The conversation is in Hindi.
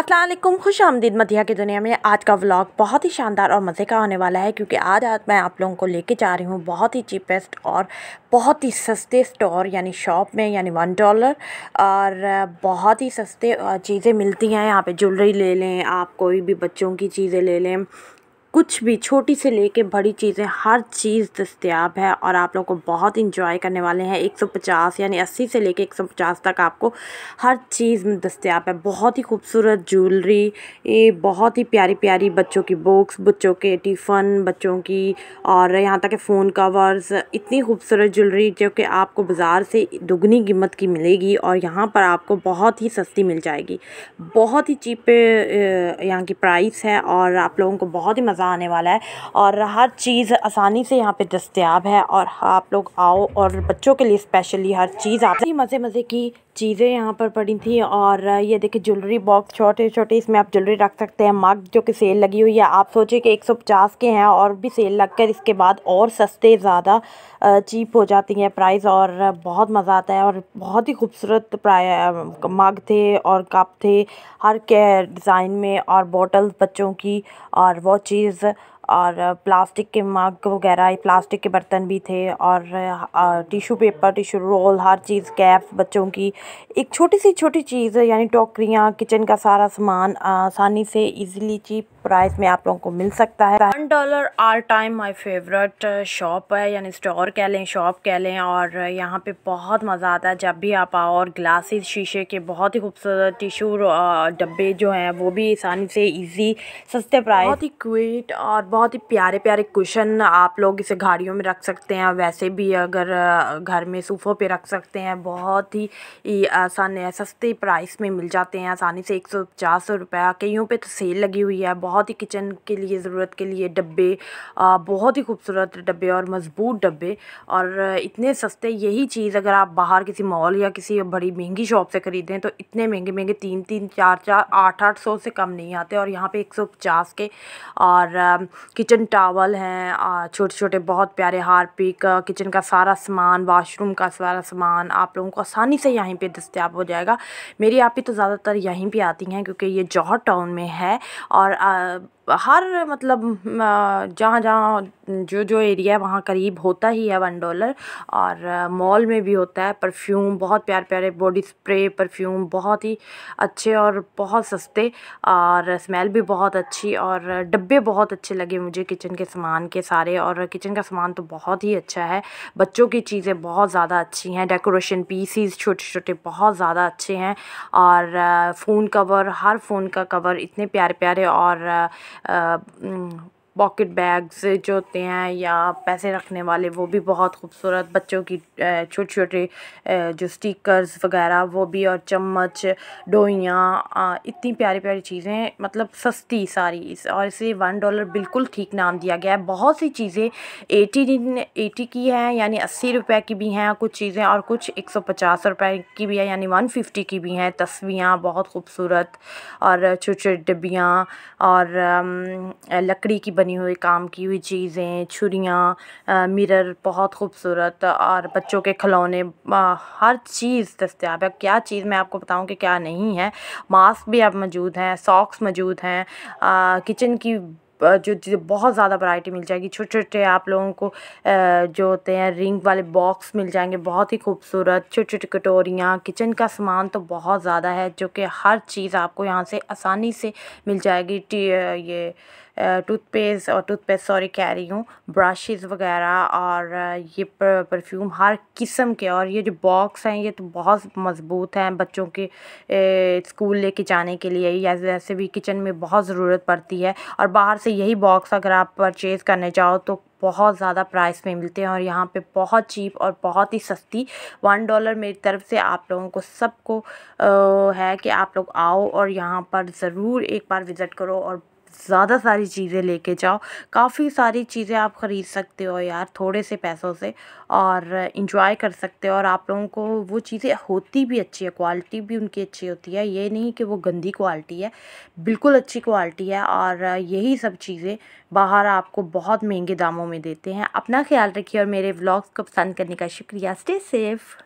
असलम खुश आमदीद मदिया की दुनिया में आज का व्लॉग बहुत ही शानदार और मज़े का होने वाला है क्योंकि आज आज मैं आप लोगों को लेके जा रही हूँ बहुत ही चीपेस्ट और बहुत ही सस्ते स्टोर यानी शॉप में यानी वन डॉलर और बहुत ही सस्ते चीज़ें मिलती हैं यहाँ पे ज्वेलरी ले लें आप कोई भी बच्चों की चीज़ें ले लें कुछ भी छोटी से लेके बड़ी चीज़ें हर चीज़ दस्तियाब है और आप लोगों को बहुत इंजॉय करने वाले हैं 150 यानी 80 से लेके 150 तक आपको हर चीज़ दस्तियाब है बहुत ही खूबसूरत ज्वेलरी ये बहुत ही प्यारी प्यारी बच्चों की बुक्स बच्चों के टिफ़न बच्चों की और यहाँ तक फ़ोन कवर्स इतनी खूबसूरत ज्वेलरी जो कि आपको बाज़ार से दुगनी कीमत की मिलेगी और यहाँ पर आपको बहुत ही सस्ती मिल जाएगी बहुत ही चीप यहाँ की प्राइस है और आप लोगों को बहुत ही मज़ा आने वाला है और हर चीज़ आसानी से यहाँ पे दस्तियाब है और आप लोग आओ और बच्चों के लिए स्पेशली हर चीज़ आप मज़े मज़े की चीज़ें यहाँ पर पड़ी थी और ये देखिए ज्वेलरी बॉक्स छोटे छोटे इसमें आप ज्वेलरी रख सकते हैं मग जो कि सेल लगी हुई है आप सोचिए कि 150 के हैं और भी सेल लगकर इसके बाद और सस्ते ज़्यादा चीप हो जाती हैं प्राइस और बहुत मज़ा आता है और बहुत ही खूबसूरत मग थे और कप थे हर के डिज़ाइन में और बॉटल बच्चों की और वॉचेज़ और प्लास्टिक के मग वगैरह प्लास्टिक के बर्तन भी थे और टिशू पेपर टिशू रोल हर चीज़ कैप बच्चों की एक छोटी सी छोटी चीज़ यानी टोकरियाँ किचन का सारा सामान आसानी से इजीली चीप प्राइस में आप लोगों को मिल सकता है वन डॉलर आर टाइम माय फेवरेट शॉप है यानी स्टोर कह लें शॉप कह लें और यहाँ पे बहुत मज़ा आता है जब भी आप आओ और ग्लासेस शीशे के बहुत ही खूबसूरत टिशू डब्बे जो हैं वो भी आसानी से ईजी सस्ते प्राइस बहुत ही क्विट और बहुत बहुत ही प्यारे प्यारे कुशन आप लोग इसे गाड़ियों में रख सकते हैं वैसे भी अगर घर में सूफों पे रख सकते हैं बहुत ही आसान सस्ते प्राइस में मिल जाते हैं आसानी से एक सौ पचास रुपया कईयों पे तो सेल लगी हुई है बहुत ही किचन के लिए ज़रूरत के लिए डब्बे बहुत ही खूबसूरत डब्बे और मजबूत डब्बे और इतने सस्ते यही चीज़ अगर आप बाहर किसी मॉल या किसी बड़ी महंगी शॉप से ख़रीदें तो इतने महंगे महंगे तीन तीन चार चार आठ आठ सौ से कम नहीं आते और यहाँ पर एक सौ पचास के और किचन टावल हैं छोटे-छोटे बहुत प्यारे हारपिक किचन का सारा सामान वाशरूम का सारा सामान आप लोगों को आसानी से यहीं पे दस्तियाब हो जाएगा मेरी आप ही तो ज़्यादातर यहीं पे आती हैं क्योंकि ये जौहर टाउन में है और आ, हर मतलब जहाँ जहाँ जो जो एरिया है वहाँ करीब होता ही है वन डॉलर और मॉल में भी होता है परफ्यूम बहुत प्यारे प्यारे बॉडी स्प्रे परफ्यूम बहुत ही अच्छे और बहुत सस्ते और स्मेल भी बहुत अच्छी और डब्बे बहुत अच्छे लगे मुझे किचन के सामान के सारे और किचन का सामान तो बहुत ही अच्छा है बच्चों की चीज़ें बहुत ज़्यादा अच्छी हैं डेकोरेशन पीसीज छोटे छोटे बहुत ज़्यादा अच्छे हैं और फ़ोन कवर हर फ़ोन का कवर इतने प्यारे प्यारे और uh, पॉकेट बैग्स जो होते हैं या पैसे रखने वाले वो भी बहुत खूबसूरत बच्चों की छोटे छोटे जो स्टिकर्स वगैरह वो भी और चम्मच डोइयाँ इतनी प्यारी प्यारी चीज़ें मतलब सस्ती सारी और इसे वन डॉलर बिल्कुल ठीक नाम दिया गया है बहुत सी चीज़ें एटी एटी की हैं यानी अस्सी रुपए की भी हैं कुछ चीज़ें और कुछ एक सौ पचास की भी है यानी वन फिफ्टी की भी हैं तस्वियाँ बहुत खूबसूरत और छोटे छोटे डिब्बियाँ और लकड़ी की बनी हुई काम की हुई चीज़ें छुरियाँ मिरर बहुत खूबसूरत और बच्चों के खिलौने हर चीज़ दस्तियाब है क्या चीज़ मैं आपको बताऊँ कि क्या नहीं है मास्क भी अब मौजूद हैं सॉक्स मौजूद हैं किचन की जो चीज़ें बहुत ज़्यादा वैरायटी मिल जाएगी छोटे छोटे आप लोगों को जो होते हैं रिंग वाले बॉक्स मिल जाएंगे बहुत ही खूबसूरत छोटे छोटे कटोरियाँ किचन का सामान तो बहुत ज़्यादा है जो कि हर चीज़ आपको यहाँ से आसानी से मिल जाएगी टी ये टूथपेस्ट और टूथपेस्ट सॉरी कह रही हूँ ब्रशेज़ वगैरह और ये परफ्यूम हर किस्म के और ये जो बॉक्स हैं ये तो बहुत मज़बूत हैं बच्चों के स्कूल लेके जाने के लिए या जैसे भी किचन में बहुत ज़रूरत पड़ती है और बाहर से से यही बॉक्स अगर आप परचेज़ करने जाओ तो बहुत ज़्यादा प्राइस में मिलते हैं और यहाँ पे बहुत चीप और बहुत ही सस्ती वन डॉलर मेरी तरफ से आप लोगों को सबको है कि आप लोग आओ और यहाँ पर ज़रूर एक बार विज़िट करो और ज़्यादा सारी चीज़ें लेके जाओ काफ़ी सारी चीज़ें आप ख़रीद सकते हो यार थोड़े से पैसों से और इंजॉय कर सकते हो और आप लोगों को वो चीज़ें होती भी अच्छी है क्वालिटी भी उनकी अच्छी होती है ये नहीं कि वो गंदी क्वालिटी है बिल्कुल अच्छी क्वालिटी है और यही सब चीज़ें बाहर आपको बहुत महंगे दामों में देते हैं अपना ख्याल रखिए और मेरे व्लॉग्स को पसंद करने का शुक्रिया स्टे सेफ़